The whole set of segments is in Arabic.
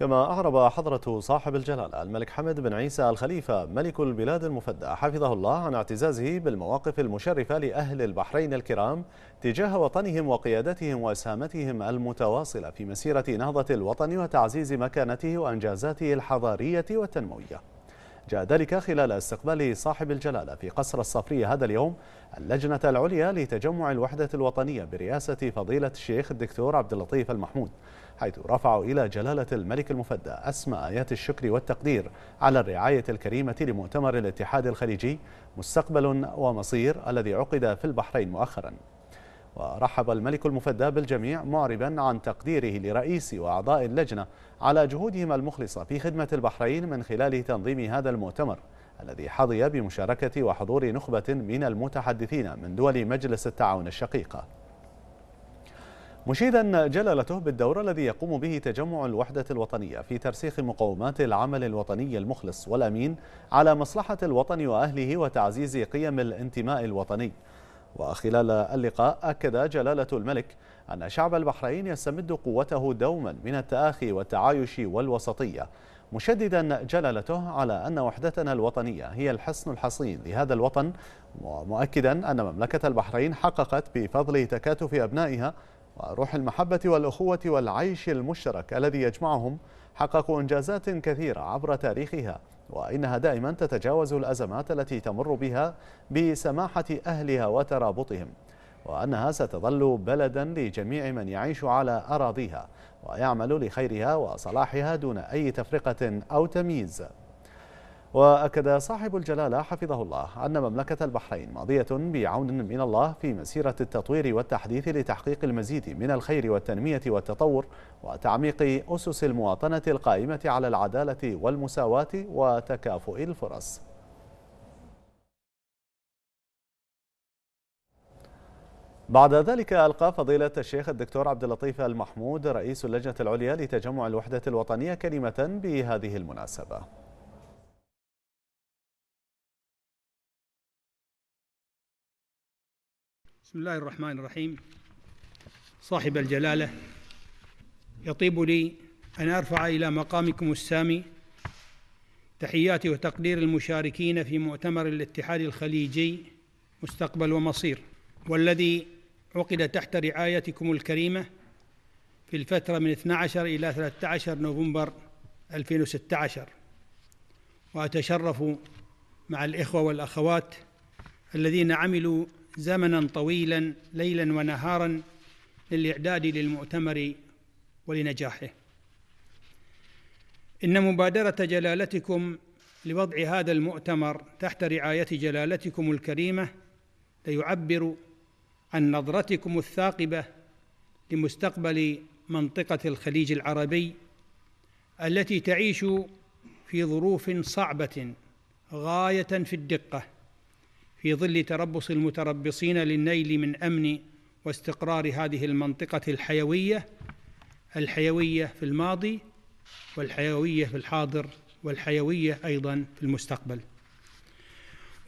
كما أعرب حضرة صاحب الجلالة الملك حمد بن عيسى الخليفة ملك البلاد المفدى حفظه الله عن اعتزازه بالمواقف المشرفة لأهل البحرين الكرام تجاه وطنهم وقيادتهم وإسهامتهم المتواصلة في مسيرة نهضة الوطن وتعزيز مكانته وأنجازاته الحضارية والتنموية جاء ذلك خلال استقبال صاحب الجلالة في قصر الصفرية هذا اليوم اللجنة العليا لتجمع الوحدة الوطنية برئاسة فضيلة الشيخ الدكتور عبد اللطيف المحمود حيث رفعوا إلى جلالة الملك المفدى أسمى آيات الشكر والتقدير على الرعاية الكريمة لمؤتمر الاتحاد الخليجي مستقبل ومصير الذي عقد في البحرين مؤخراً ورحب الملك المفدى بالجميع معربا عن تقديره لرئيس وأعضاء اللجنة على جهودهم المخلصة في خدمة البحرين من خلال تنظيم هذا المؤتمر الذي حظي بمشاركة وحضور نخبة من المتحدثين من دول مجلس التعاون الشقيقة مشيدا جلالته بالدور الذي يقوم به تجمع الوحدة الوطنية في ترسيخ مقومات العمل الوطني المخلص والأمين على مصلحة الوطن وأهله وتعزيز قيم الانتماء الوطني وخلال اللقاء أكد جلالة الملك أن شعب البحرين يستمد قوته دوما من التآخي والتعايش والوسطية مشددا جلالته على أن وحدتنا الوطنية هي الحصن الحصين لهذا الوطن ومؤكدا أن مملكة البحرين حققت بفضل تكاتف أبنائها وروح المحبة والأخوة والعيش المشترك الذي يجمعهم حققوا إنجازات كثيرة عبر تاريخها وإنها دائما تتجاوز الأزمات التي تمر بها بسماحة أهلها وترابطهم وأنها ستظل بلدا لجميع من يعيش على أراضيها ويعمل لخيرها وصلاحها دون أي تفرقة أو تمييز وأكد صاحب الجلالة حفظه الله أن مملكة البحرين ماضية بعون من الله في مسيرة التطوير والتحديث لتحقيق المزيد من الخير والتنمية والتطور وتعميق أسس المواطنة القائمة على العدالة والمساواة وتكافؤ الفرص بعد ذلك ألقى فضيلة الشيخ الدكتور عبد اللطيف المحمود رئيس اللجنة العليا لتجمع الوحدة الوطنية كلمة بهذه المناسبة بسم الله الرحمن الرحيم صاحب الجلاله يطيب لي ان ارفع الى مقامكم السامي تحياتي وتقدير المشاركين في مؤتمر الاتحاد الخليجي مستقبل ومصير والذي عقد تحت رعايتكم الكريمه في الفتره من 12 الى 13 نوفمبر 2016 واتشرف مع الاخوه والاخوات الذين عملوا زمنا طويلا ليلا ونهارا للإعداد للمؤتمر ولنجاحه إن مبادرة جلالتكم لوضع هذا المؤتمر تحت رعاية جلالتكم الكريمة ليعبر عن نظرتكم الثاقبة لمستقبل منطقة الخليج العربي التي تعيش في ظروف صعبة غاية في الدقة في ظل تربص المتربصين للنيل من امن واستقرار هذه المنطقه الحيويه الحيويه في الماضي والحيويه في الحاضر والحيويه ايضا في المستقبل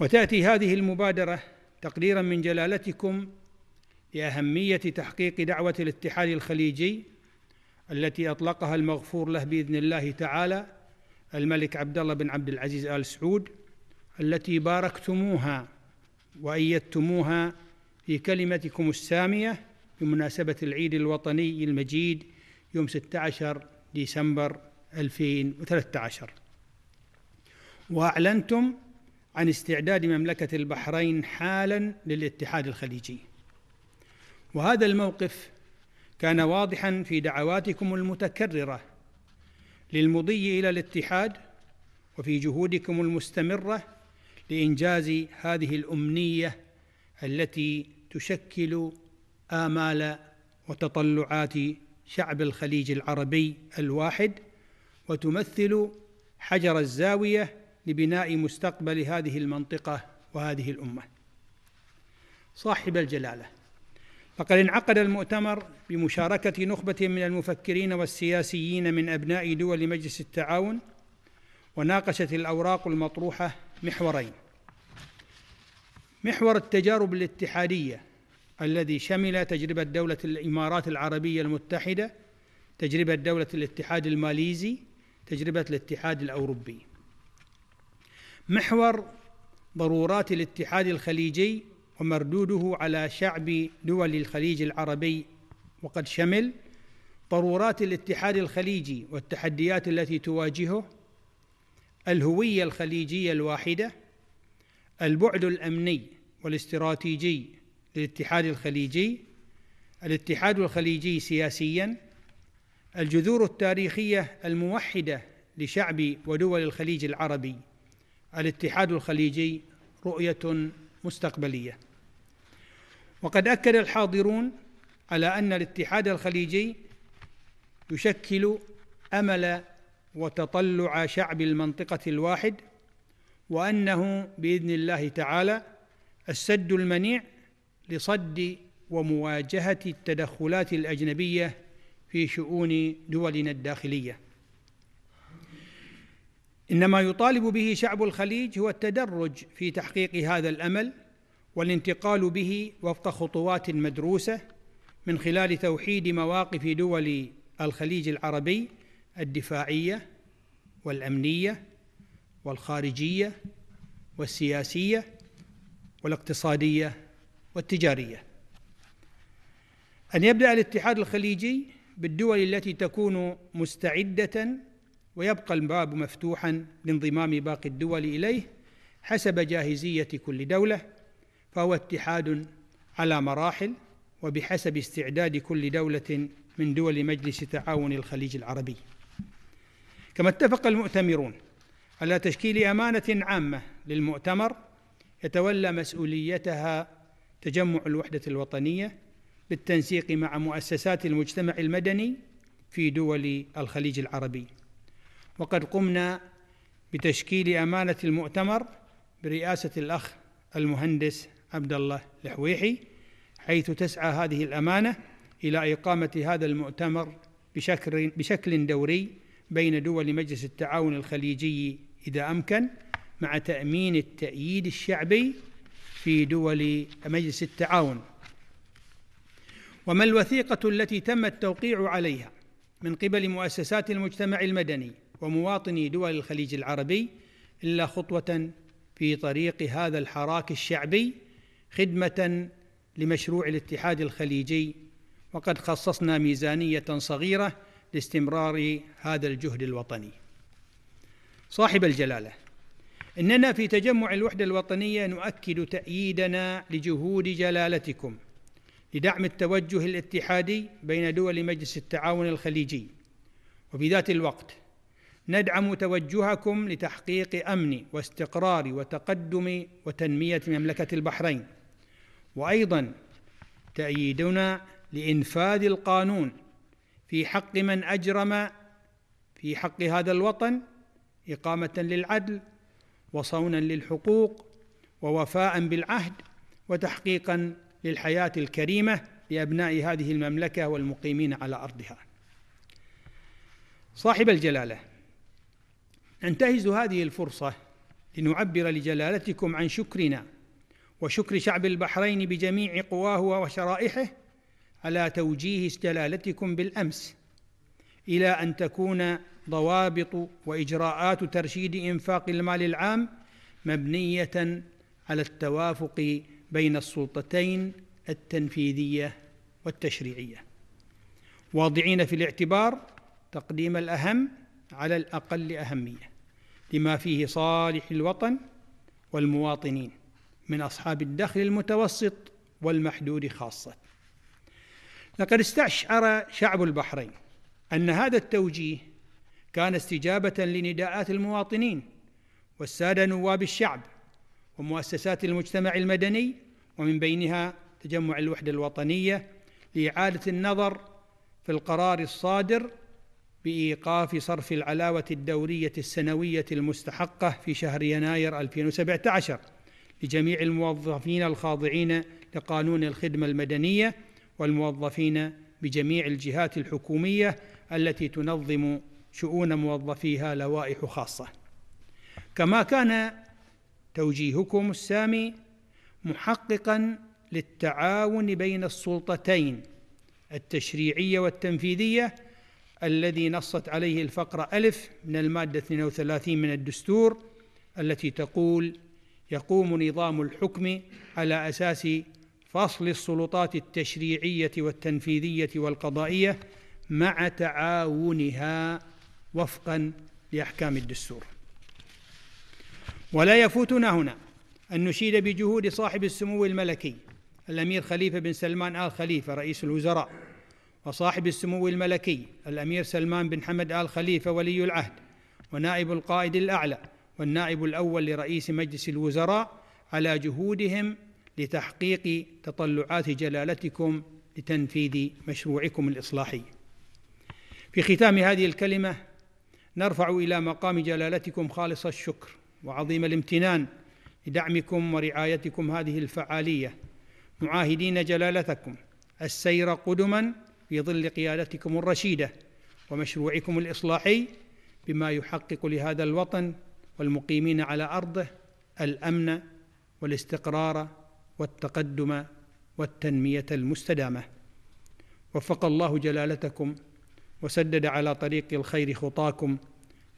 وتاتي هذه المبادره تقديرا من جلالتكم لاهميه تحقيق دعوه الاتحاد الخليجي التي اطلقها المغفور له باذن الله تعالى الملك عبد الله بن عبد العزيز ال سعود التي باركتموها وأيدتموها في كلمتكم السامية بمناسبة العيد الوطني المجيد يوم 16 ديسمبر 2013 وأعلنتم عن استعداد مملكة البحرين حالا للاتحاد الخليجي وهذا الموقف كان واضحا في دعواتكم المتكررة للمضي إلى الاتحاد وفي جهودكم المستمرة لإنجاز هذه الأمنية التي تشكل آمال وتطلعات شعب الخليج العربي الواحد وتمثل حجر الزاوية لبناء مستقبل هذه المنطقة وهذه الأمة صاحب الجلالة فقد انعقد المؤتمر بمشاركة نخبة من المفكرين والسياسيين من أبناء دول مجلس التعاون وناقشت الأوراق المطروحة محورين محور التجارب الاتحادية الذي شمل تجربة دولة الإمارات العربية المتحدة تجربة دولة الاتحاد الماليزي تجربة الاتحاد الأوروبي محور ضرورات الاتحاد الخليجي ومردوده على شعب دول الخليج العربي وقد شمل ضرورات الاتحاد الخليجي والتحديات التي تواجهه الهوية الخليجية الواحدة البعد الأمني والاستراتيجي للاتحاد الخليجي الاتحاد الخليجي سياسيا الجذور التاريخية الموحدة لشعب ودول الخليج العربي الاتحاد الخليجي رؤية مستقبلية وقد أكد الحاضرون على أن الاتحاد الخليجي يشكل أمل وتطلع شعب المنطقة الواحد وأنه بإذن الله تعالى السد المنيع لصد ومواجهة التدخلات الأجنبية في شؤون دولنا الداخلية إنما يطالب به شعب الخليج هو التدرج في تحقيق هذا الأمل والانتقال به وفق خطوات مدروسة من خلال توحيد مواقف دول الخليج العربي الدفاعية والأمنية والخارجيه والسياسيه والاقتصاديه والتجاريه ان يبدا الاتحاد الخليجي بالدول التي تكون مستعده ويبقى الباب مفتوحا لانضمام باقي الدول اليه حسب جاهزيه كل دوله فهو اتحاد على مراحل وبحسب استعداد كل دوله من دول مجلس تعاون الخليج العربي كما اتفق المؤتمرون على تشكيل أمانة عامة للمؤتمر يتولى مسؤوليتها تجمع الوحدة الوطنية بالتنسيق مع مؤسسات المجتمع المدني في دول الخليج العربي وقد قمنا بتشكيل أمانة المؤتمر برئاسة الأخ المهندس عبد الله الحويحي حيث تسعى هذه الأمانة إلى إقامة هذا المؤتمر بشكل دوري بين دول مجلس التعاون الخليجي إذا أمكن مع تأمين التأييد الشعبي في دول مجلس التعاون وما الوثيقة التي تم التوقيع عليها من قبل مؤسسات المجتمع المدني ومواطني دول الخليج العربي إلا خطوة في طريق هذا الحراك الشعبي خدمة لمشروع الاتحاد الخليجي وقد خصصنا ميزانية صغيرة لاستمرار هذا الجهد الوطني صاحب الجلاله اننا في تجمع الوحده الوطنيه نؤكد تاييدنا لجهود جلالتكم لدعم التوجه الاتحادي بين دول مجلس التعاون الخليجي وفي ذات الوقت ندعم توجهكم لتحقيق امن واستقرار وتقدم وتنميه مملكه البحرين وايضا تاييدنا لانفاذ القانون في حق من اجرم في حق هذا الوطن إقامة للعدل وصونا للحقوق ووفاء بالعهد وتحقيقا للحياة الكريمة لأبناء هذه المملكة والمقيمين على أرضها صاحب الجلالة ننتهز هذه الفرصة لنعبر لجلالتكم عن شكرنا وشكر شعب البحرين بجميع قواه وشرائحه على توجيه جلالتكم بالأمس إلى أن تكون ضوابط واجراءات ترشيد انفاق المال العام مبنيه على التوافق بين السلطتين التنفيذيه والتشريعيه واضعين في الاعتبار تقديم الاهم على الاقل اهميه لما فيه صالح الوطن والمواطنين من اصحاب الدخل المتوسط والمحدود خاصه لقد استشعر شعب البحرين ان هذا التوجيه كان استجابه لنداءات المواطنين والساده نواب الشعب ومؤسسات المجتمع المدني ومن بينها تجمع الوحده الوطنيه لاعاده النظر في القرار الصادر بايقاف صرف العلاوه الدوريه السنويه المستحقه في شهر يناير 2017 لجميع الموظفين الخاضعين لقانون الخدمه المدنيه والموظفين بجميع الجهات الحكوميه التي تنظم شؤون موظفيها لوائح خاصة كما كان توجيهكم السامي محققا للتعاون بين السلطتين التشريعية والتنفيذية الذي نصت عليه الفقرة ألف من المادة 32 من الدستور التي تقول يقوم نظام الحكم على أساس فصل السلطات التشريعية والتنفيذية والقضائية مع تعاونها وفقا لاحكام الدستور ولا يفوتنا هنا ان نشيد بجهود صاحب السمو الملكي الامير خليفه بن سلمان ال خليفه رئيس الوزراء وصاحب السمو الملكي الامير سلمان بن حمد ال خليفه ولي العهد ونائب القائد الاعلى والنائب الاول لرئيس مجلس الوزراء على جهودهم لتحقيق تطلعات جلالتكم لتنفيذ مشروعكم الاصلاحي في ختام هذه الكلمه نرفع الى مقام جلالتكم خالص الشكر وعظيم الامتنان لدعمكم ورعايتكم هذه الفعاليه معاهدين جلالتكم السير قدما في ظل قيادتكم الرشيده ومشروعكم الاصلاحي بما يحقق لهذا الوطن والمقيمين على ارضه الامن والاستقرار والتقدم والتنميه المستدامه وفق الله جلالتكم وسدد على طريق الخير خطاكم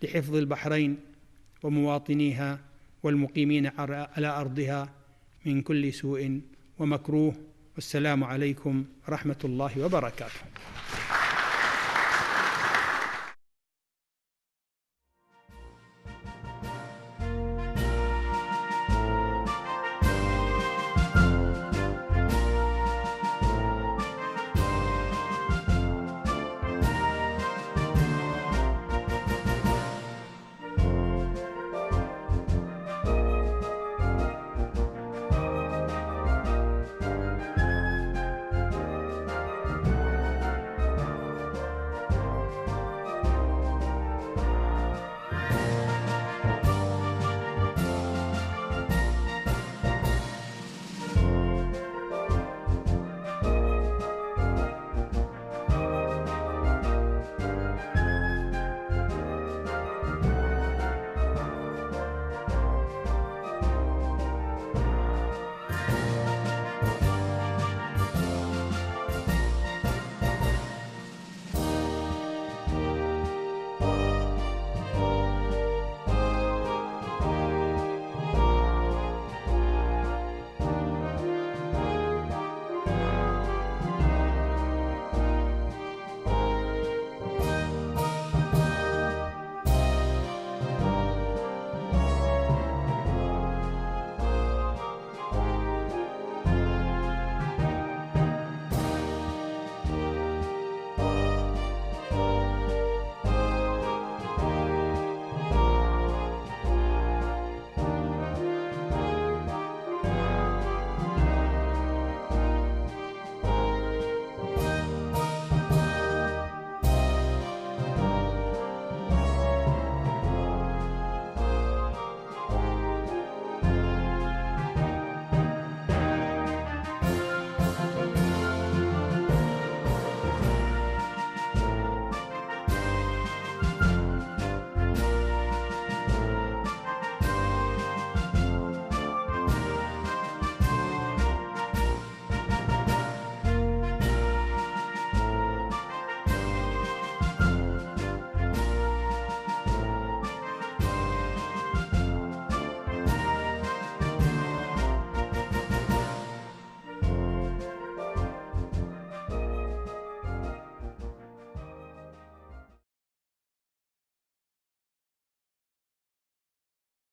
لحفظ البحرين ومواطنيها والمقيمين على أرضها من كل سوء ومكروه والسلام عليكم ورحمة الله وبركاته